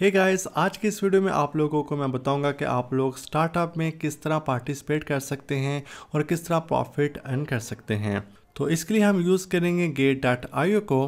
हे hey guys आज के इस वीडियो में आप लोगों को मैं बताऊंगा कि आप लोग स्टार्टअप में किस तरह पार्टिसिपेट कर सकते हैं और किस तरह प्रॉफिट अर्न कर सकते हैं तो इसके लिए हम यूज़ करेंगे गेट डाट आईओ को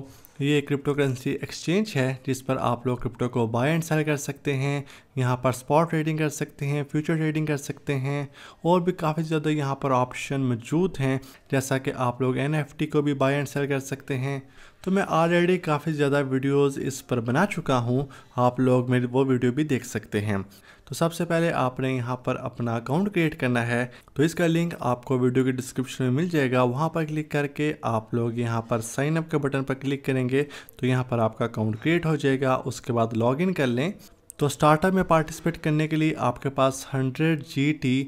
ये क्रिप्टो करेंसी एक्सचेंज है जिस पर आप लोग क्रिप्टो को बाय एंड सेल कर सकते हैं यहाँ पर स्पॉट ट्रेडिंग कर सकते हैं फ्यूचर ट्रेडिंग कर सकते हैं और भी काफ़ी ज़्यादा यहाँ पर ऑप्शन मौजूद हैं जैसा कि आप लोग एन को भी बाय एंड सेल कर सकते हैं तो मैं ऑलरेडी काफ़ी ज़्यादा वीडियोज़ इस पर बना चुका हूँ आप लोग मेरी वो वीडियो भी देख सकते हैं तो सबसे पहले आपने यहाँ पर अपना अकाउंट क्रिएट करना है तो इसका लिंक आपको वीडियो के डिस्क्रिप्शन में मिल जाएगा वहाँ पर क्लिक करके आप लोग यहाँ पर साइन अप के बटन पर क्लिक करेंगे तो यहाँ पर आपका अकाउंट क्रिएट हो जाएगा उसके बाद लॉग कर लें तो स्टार्टअप में पार्टिसिपेट करने के लिए आपके पास हंड्रेड जी टी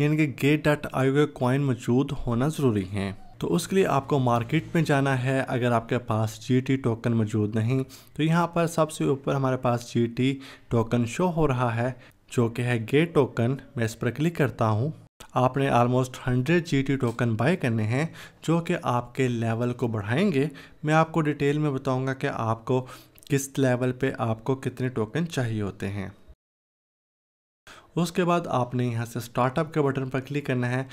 यानी कि गेट डॉट आयोग कॉइन मौजूद होना ज़रूरी है तो उसके लिए आपको मार्केट में जाना है अगर आपके पास जी टोकन मौजूद नहीं तो यहाँ पर सबसे ऊपर हमारे पास जी टोकन शो हो रहा है जो कि है गेट टोकन मैं इस पर क्लिक करता हूँ आपने आलमोस्ट 100 जी टोकन बाय करने हैं जो कि आपके लेवल को बढ़ाएंगे मैं आपको डिटेल में बताऊँगा कि आपको किस लेवल पर आपको कितने टोकन चाहिए होते हैं उसके बाद आपने यहाँ से स्टार्टअप के बटन पर क्लिक करना है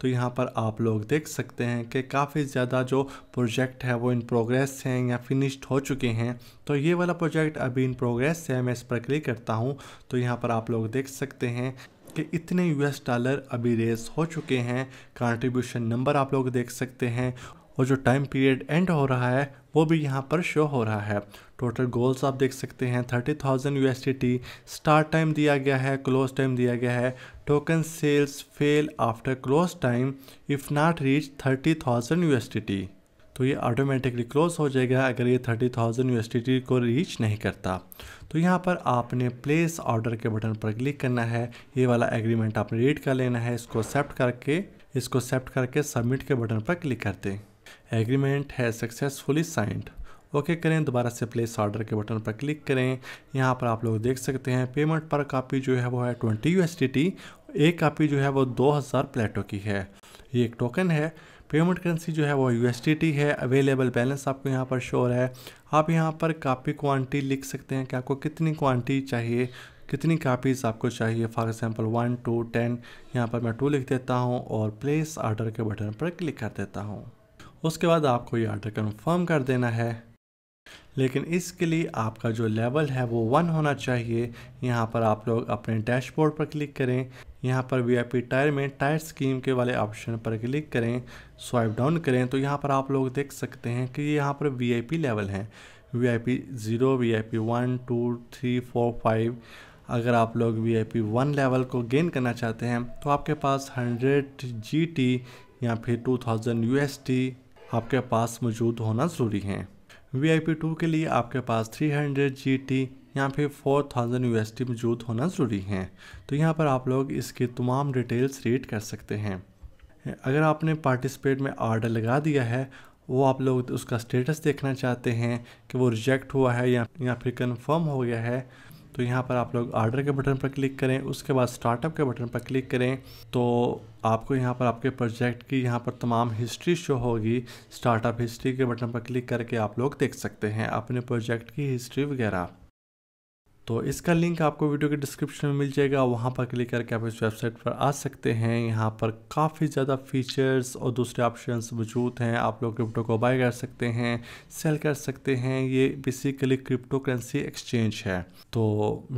तो यहाँ पर आप लोग देख सकते हैं कि काफ़ी ज़्यादा जो प्रोजेक्ट है वो इन प्रोग्रेस हैं या फिनिश्ड हो चुके हैं तो ये वाला प्रोजेक्ट अभी इन प्रोग्रेस है मैं इस पर क्लिक करता हूँ तो यहाँ पर आप लोग देख सकते हैं कि इतने यूएस डॉलर अभी रेस हो चुके हैं कंट्रीब्यूशन नंबर आप लोग देख सकते हैं और जो टाइम पीरियड एंड हो रहा है वो भी यहाँ पर शो हो रहा है टोटल गोल्स आप देख सकते हैं thirty thousand U S T start time दिया गया है क्लोज टाइम दिया गया है token sales fail after close time if not reach thirty thousand U S T तो ये ऑटोमेटिकली क्लोज हो जाएगा अगर ये थर्टी थाउजेंड यू को रीच नहीं करता तो यहाँ पर आपने प्लेस ऑर्डर के बटन पर क्लिक करना है ये वाला एग्रीमेंट आपने रीड कर लेना है इसको एक्सेप्ट करके इसको एक्सेप्ट करके सबमिट के बटन पर क्लिक करते हैं एग्रीमेंट है सक्सेसफुली साइंड ओके okay करें दोबारा से प्लेस ऑर्डर के बटन पर क्लिक करें यहाँ पर आप लोग देख सकते हैं पेमेंट पर कापी जो है वो है ट्वेंटी यू एक कापी जो है वो 2000 प्लेटो की है ये एक टोकन है पेमेंट करेंसी जो है वो यू है अवेलेबल बैलेंस आपको यहाँ पर शोर है आप यहाँ पर कापी क्वांटिटी लिख सकते हैं कि आपको कितनी क्वांटिटी चाहिए कितनी कापीज़ आपको चाहिए for example one to ten यहाँ पर मैं टू लिख देता हूँ और प्लेस ऑर्डर के बटन पर क्लिक कर देता हूँ उसके बाद आपको ये ऑर्डर कन्फर्म कर देना है लेकिन इसके लिए आपका जो लेवल है वो वन होना चाहिए यहाँ पर आप लोग अपने डैशबोर्ड पर क्लिक करें यहाँ पर वी टायर में टायर स्कीम के वाले ऑप्शन पर क्लिक करें स्वाइप डाउन करें तो यहाँ पर आप लोग देख सकते हैं कि यहाँ पर वी लेवल हैं V I P zero V I P one two three four five अगर आप लोग V I P one level को गेन करना चाहते हैं तो आपके पास हंड्रेड जी टी या फिर two thousand U S T आपके पास मौजूद होना ज़रूरी है वी आई पी टू के लिए आपके पास थ्री हंड्रेड जी टी या फिर four thousand U S T मौजूद होना ज़रूरी है तो यहाँ पर आप लोग इसकी तमाम डिटेल्स रीड कर सकते हैं अगर आपने पार्टिसिपेट में आर्डर लगा दिया है वो आप लोग उसका स्टेटस देखना चाहते हैं कि वो रिजेक्ट हुआ है या या फिर कन्फर्म हो गया है तो यहाँ पर आप लोग आर्डर के बटन पर क्लिक करें उसके बाद स्टार्टअप के बटन पर क्लिक करें तो आपको यहाँ पर आपके प्रोजेक्ट की यहाँ पर तमाम हिस्ट्री शो होगी स्टार्टअप हिस्ट्री के बटन पर क्लिक करके आप लोग देख सकते हैं अपने प्रोजेक्ट की हिस्ट्री वगैरह तो इसका लिंक आपको वीडियो के डिस्क्रिप्शन में मिल जाएगा वहाँ पर क्लिक करके आप इस वेबसाइट पर आ सकते हैं यहाँ पर काफ़ी ज़्यादा फीचर्स और दूसरे ऑप्शंस मौजूद हैं आप लोग क्रिप्टो को बाय कर सकते हैं सेल कर सकते हैं ये बेसिकली क्रिप्टो करेंसी एक्सचेंज है तो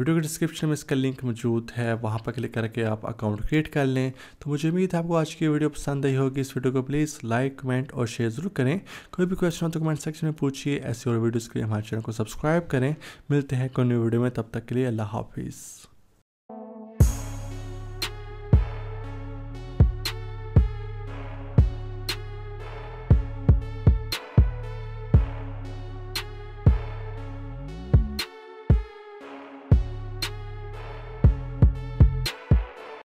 वीडियो के डिस्क्रिप्शन में इसका लिंक मौजूद है वहाँ पर क्लिक करके आप अकाउंट क्रिएट कर लें तो मुझे उम्मीद है आपको आज की वीडियो पसंद आई होगी इस वीडियो को प्लीज़ लाइक कमेंट और शेयर ज़रूर करें कोई भी क्वेश्चन हो तो कमेंट सेक्शन में पूछिए ऐसी और वीडियोज़ के लिए हमारे चैनल को सब्सक्राइब करें मिलते हैं कोई न्यू वीडियो में طب تكلية لها بيس